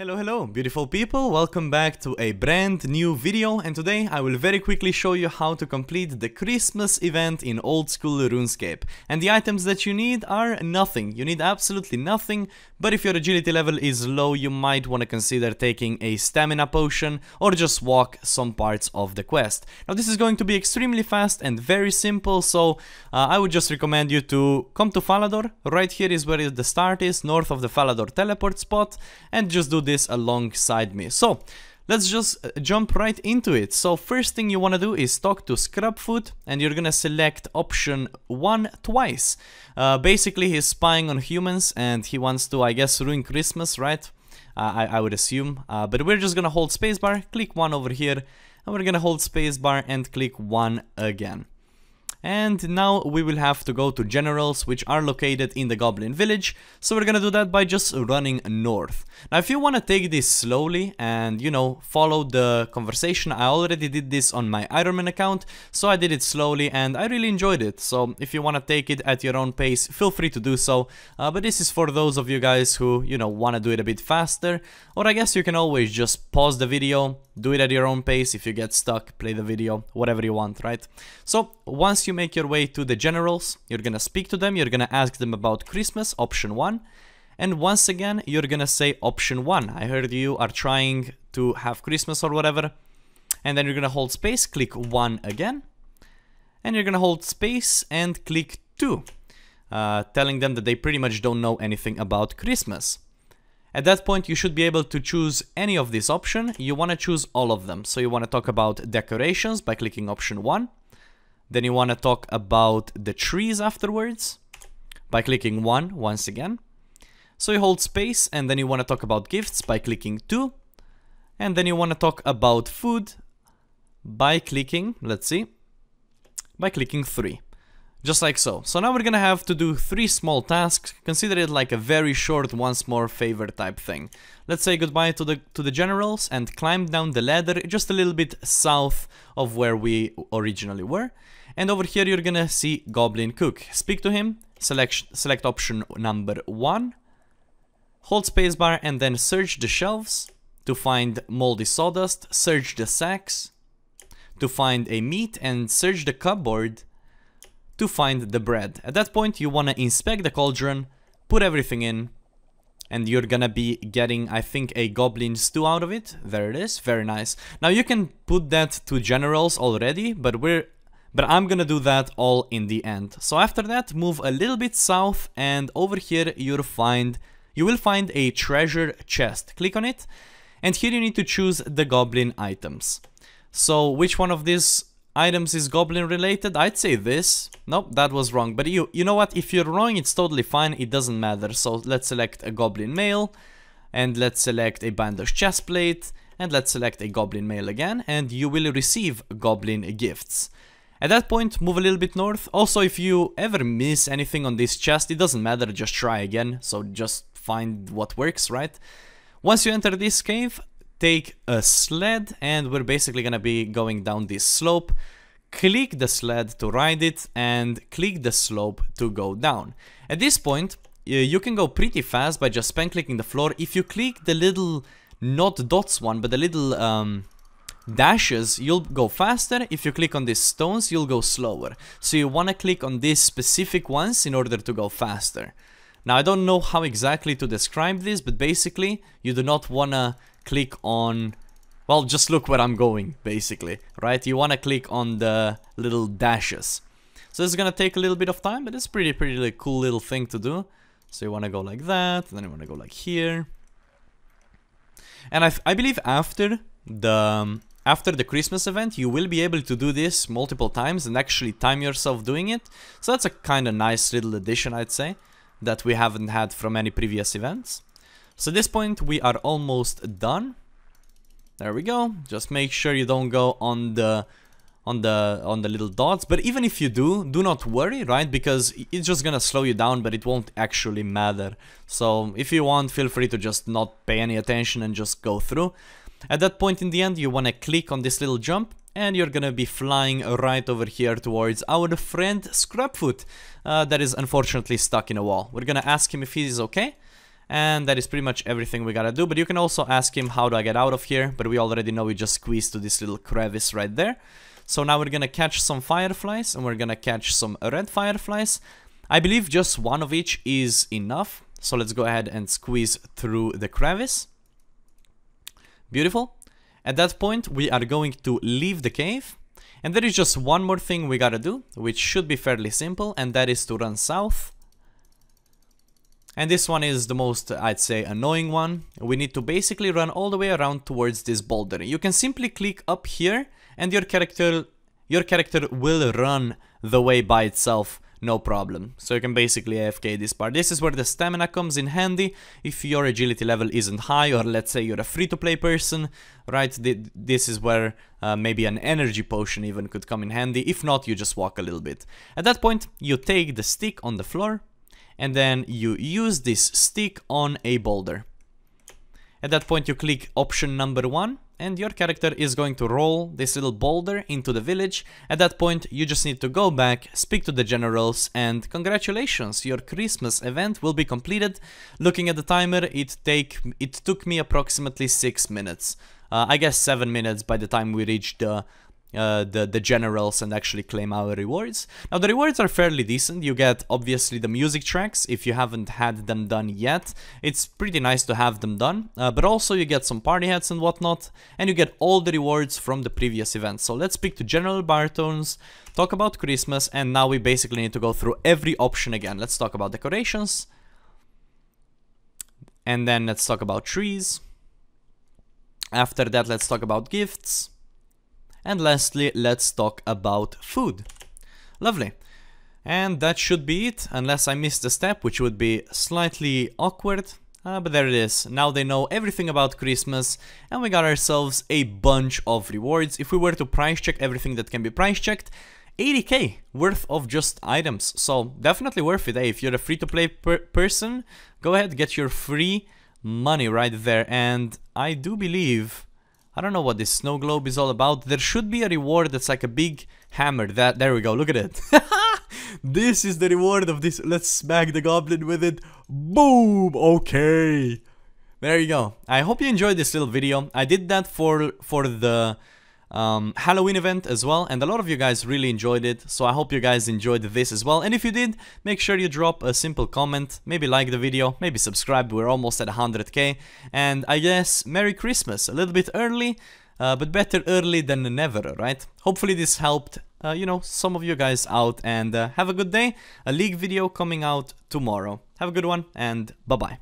Hello, hello, beautiful people, welcome back to a brand new video and today I will very quickly show you how to complete the Christmas event in old school RuneScape. And the items that you need are nothing, you need absolutely nothing, but if your agility level is low you might want to consider taking a stamina potion or just walk some parts of the quest. Now this is going to be extremely fast and very simple, so uh, I would just recommend you to come to Falador, right here is where the start is, north of the Falador teleport spot, and just do this alongside me. So let's just uh, jump right into it. So first thing you want to do is talk to Scrubfoot and you're going to select option 1 twice. Uh, basically he's spying on humans and he wants to I guess ruin Christmas, right? Uh, I, I, would assume. Uh, but we're just going to hold spacebar, click 1 over here and we're going to hold spacebar and click 1 again. And now we will have to go to generals, which are located in the goblin village, so we're gonna do that by just running north. Now if you wanna take this slowly and, you know, follow the conversation, I already did this on my Ironman account, so I did it slowly and I really enjoyed it, so if you wanna take it at your own pace, feel free to do so, uh, but this is for those of you guys who, you know, wanna do it a bit faster, or I guess you can always just pause the video, do it at your own pace. If you get stuck, play the video, whatever you want, right? So once you make your way to the generals, you're gonna speak to them, you're gonna ask them about Christmas, option one. And once again, you're gonna say option one. I heard you are trying to have Christmas or whatever. And then you're gonna hold space, click one again. And you're gonna hold space and click two. Uh, telling them that they pretty much don't know anything about Christmas. At that point, you should be able to choose any of these options. You want to choose all of them. So you want to talk about decorations by clicking option 1. Then you want to talk about the trees afterwards by clicking 1 once again. So you hold space and then you want to talk about gifts by clicking 2. And then you want to talk about food by clicking, let's see, by clicking 3. Just like so. So now we're gonna have to do three small tasks, consider it like a very short once more favor type thing. Let's say goodbye to the to the generals and climb down the ladder just a little bit south of where we originally were. And over here you're gonna see Goblin Cook. Speak to him, select, select option number 1, hold spacebar and then search the shelves to find moldy sawdust, search the sacks to find a meat and search the cupboard to find the bread. At that point, you want to inspect the cauldron, put everything in, and you're gonna be getting, I think, a goblin stew out of it. There it is, very nice. Now you can put that to generals already, but we're but I'm gonna do that all in the end. So after that, move a little bit south and over here you'll find, you will find a treasure chest. Click on it and here you need to choose the goblin items. So which one of these items is goblin related, I'd say this. Nope, that was wrong. But you, you know what, if you're wrong, it's totally fine, it doesn't matter. So let's select a goblin mail, and let's select a bandage chest plate, and let's select a goblin mail again, and you will receive goblin gifts. At that point, move a little bit north. Also, if you ever miss anything on this chest, it doesn't matter, just try again. So just find what works, right? Once you enter this cave, take a sled and we're basically gonna be going down this slope. Click the sled to ride it and click the slope to go down. At this point, you can go pretty fast by just spam clicking the floor. If you click the little, not dots one, but the little um, dashes, you'll go faster. If you click on these stones, you'll go slower. So you wanna click on these specific ones in order to go faster. Now I don't know how exactly to describe this, but basically you do not wanna click on, well just look where I'm going basically, right? You wanna click on the little dashes. So this is gonna take a little bit of time, but it's pretty, pretty like, cool little thing to do. So you wanna go like that, then you wanna go like here. And I, I believe after the, um, after the Christmas event, you will be able to do this multiple times and actually time yourself doing it. So that's a kind of nice little addition, I'd say that we haven't had from any previous events. So at this point we are almost done. There we go. Just make sure you don't go on the on the on the little dots but even if you do do not worry right because it's just gonna slow you down but it won't actually matter so if you want feel free to just not pay any attention and just go through at that point in the end you want to click on this little jump and you're gonna be flying right over here towards our friend Scrapfoot uh, that is unfortunately stuck in a wall. We're gonna ask him if he's okay and that is pretty much everything we gotta do but you can also ask him how do I get out of here but we already know we just squeezed to this little crevice right there. So now we're gonna catch some fireflies and we're gonna catch some red fireflies. I believe just one of each is enough so let's go ahead and squeeze through the crevice. Beautiful. At that point, we are going to leave the cave. And there is just one more thing we gotta do, which should be fairly simple, and that is to run south. And this one is the most, I'd say, annoying one. We need to basically run all the way around towards this boulder. You can simply click up here, and your character, your character will run the way by itself no problem. So you can basically AFK this part. This is where the stamina comes in handy, if your agility level isn't high, or let's say you're a free-to-play person, right, this is where uh, maybe an energy potion even could come in handy, if not, you just walk a little bit. At that point, you take the stick on the floor, and then you use this stick on a boulder. At that point, you click option number one, and your character is going to roll this little boulder into the village. At that point, you just need to go back, speak to the generals, and congratulations, your Christmas event will be completed. Looking at the timer, it take it took me approximately 6 minutes. Uh, I guess 7 minutes by the time we reached the uh, the, the generals and actually claim our rewards. Now the rewards are fairly decent, you get obviously the music tracks if you haven't had them done yet, it's pretty nice to have them done, uh, but also you get some party hats and whatnot, and you get all the rewards from the previous events. So let's speak to general tones. talk about Christmas, and now we basically need to go through every option again. Let's talk about decorations, and then let's talk about trees. After that let's talk about gifts and lastly, let's talk about food. Lovely. And that should be it, unless I missed a step, which would be slightly awkward. Uh, but there it is, now they know everything about Christmas and we got ourselves a bunch of rewards. If we were to price check everything that can be price checked, 80k worth of just items, so definitely worth it, eh? If you're a free-to-play per person, go ahead, get your free money right there. And I do believe I don't know what this snow globe is all about. There should be a reward that's like a big hammer. That There we go, look at it. this is the reward of this. Let's smack the goblin with it. Boom! Okay. There you go. I hope you enjoyed this little video. I did that for for the um, Halloween event as well and a lot of you guys really enjoyed it so I hope you guys enjoyed this as well and if you did make sure you drop a simple comment maybe like the video maybe subscribe we're almost at 100k and I guess Merry Christmas a little bit early uh, but better early than never right hopefully this helped uh, you know some of you guys out and uh, have a good day a league video coming out tomorrow have a good one and bye bye